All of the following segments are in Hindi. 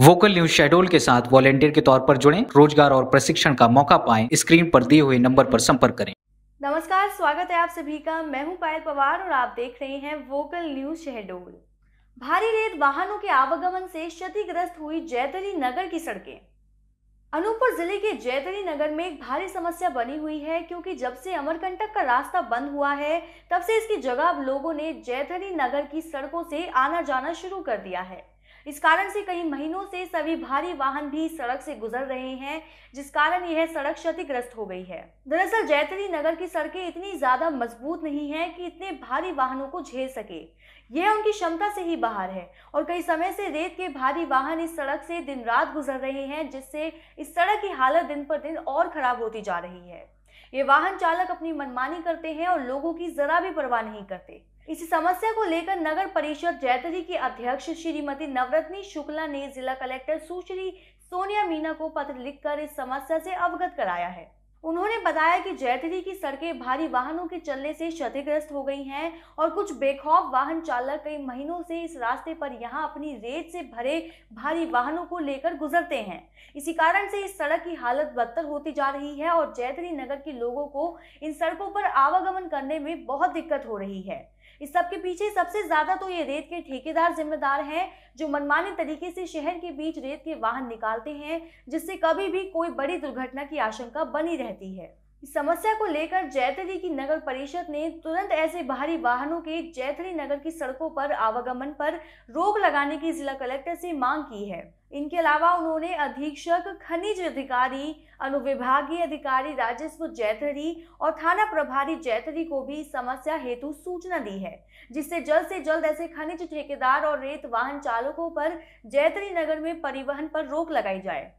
वोकल न्यूज शेड्यूल के साथ वॉलेंटियर के तौर पर जुड़ें, रोजगार और प्रशिक्षण का मौका पाएं, स्क्रीन पर दिए हुए नंबर पर संपर्क करें नमस्कार स्वागत है आप सभी का मैं हूं पायल पवार और आप देख रहे हैं वोकल न्यूज शेड्यूल भारी रेत वाहनों के आवागमन से क्षतिग्रस्त हुई जैतरी नगर की सड़कें अनूपपुर जिले के जैतरी नगर में एक भारी समस्या बनी हुई है क्योंकि जब से अमरकंटक का रास्ता बंद हुआ है तब से इसकी जगह अब लोगों ने जैतरी नगर की सड़कों से आना जाना शुरू कर दिया है इस कारण से कई महीनों से सभी भारी वाहन भी सड़क से गुजर रहे हैं जिस कारण यह सड़क क्षतिग्रस्त हो गई है दरअसल जैतरी नगर की सड़कें इतनी ज्यादा मजबूत नहीं है कि इतने भारी वाहनों को झेल सके यह उनकी क्षमता से ही बाहर है और कई समय से रेत के भारी वाहन इस सड़क से दिन रात गुजर रहे हैं जिससे इस सड़क की हालत दिन पर दिन और खराब होती जा रही है ये वाहन चालक अपनी मनमानी करते हैं और लोगों की जरा भी परवाह नहीं करते इसी समस्या को लेकर नगर परिषद जैतरी की अध्यक्ष श्रीमती नवरत्नी शुक्ला ने जिला कलेक्टर सुश्री सोनिया मीना को पत्र लिखकर इस समस्या से अवगत कराया है उन्होंने बताया कि जैतरी की सड़कें भारी वाहनों के चलने से क्षतिग्रस्त हो गई हैं और कुछ बेखौफ वाहन चालक कई महीनों से इस रास्ते पर यहां अपनी रेत से भरे भारी वाहनों को लेकर गुजरते हैं इसी कारण से इस सड़क की हालत बदतर होती जा रही है और जैतरी नगर के लोगों को इन सड़कों पर आवागमन करने में बहुत दिक्कत हो रही है इस सबके पीछे सबसे ज्यादा तो ये रेत के ठेकेदार जिम्मेदार हैं जो मनमाने तरीके से शहर के बीच रेत के वाहन निकालते हैं जिससे कभी भी कोई बड़ी दुर्घटना की आशंका बनी रहती है इस समस्या को लेकर जैतरी की नगर परिषद ने तुरंत ऐसे भारी वाहनों के जैतरी नगर की सड़कों पर आवागमन पर रोक लगाने की जिला कलेक्टर से मांग की है इनके अलावा उन्होंने अधीक्षक खनिज अधिकारी अनुविभागीय अधिकारी राजस्व जैतरी और थाना प्रभारी जैतरी को भी समस्या हेतु सूचना दी है जिससे जल्द से जल्द ऐसे खनिज ठेकेदार और रेत वाहन चालकों पर जैतरी नगर में परिवहन पर रोक लगाई जाए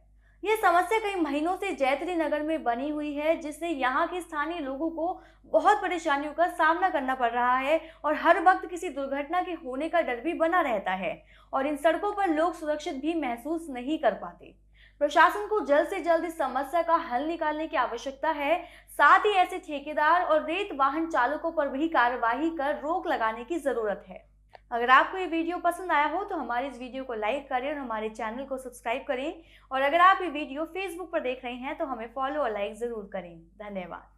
ये समस्या कई महीनों से जैतरी नगर में बनी हुई है जिससे यहाँ के स्थानीय लोगों को बहुत परेशानियों का सामना करना पड़ रहा है और हर वक्त किसी दुर्घटना के होने का डर भी बना रहता है और इन सड़कों पर लोग सुरक्षित भी महसूस नहीं कर पाते प्रशासन को जल्द से जल्द इस समस्या का हल निकालने की आवश्यकता है साथ ही ऐसे ठेकेदार और रेत वाहन चालकों पर भी कार्यवाही कर रोक लगाने की जरूरत है अगर आपको ये वीडियो पसंद आया हो तो हमारे इस वीडियो को लाइक करें और हमारे चैनल को सब्सक्राइब करें और अगर आप ये वीडियो फेसबुक पर देख रहे हैं तो हमें फॉलो और लाइक ज़रूर करें धन्यवाद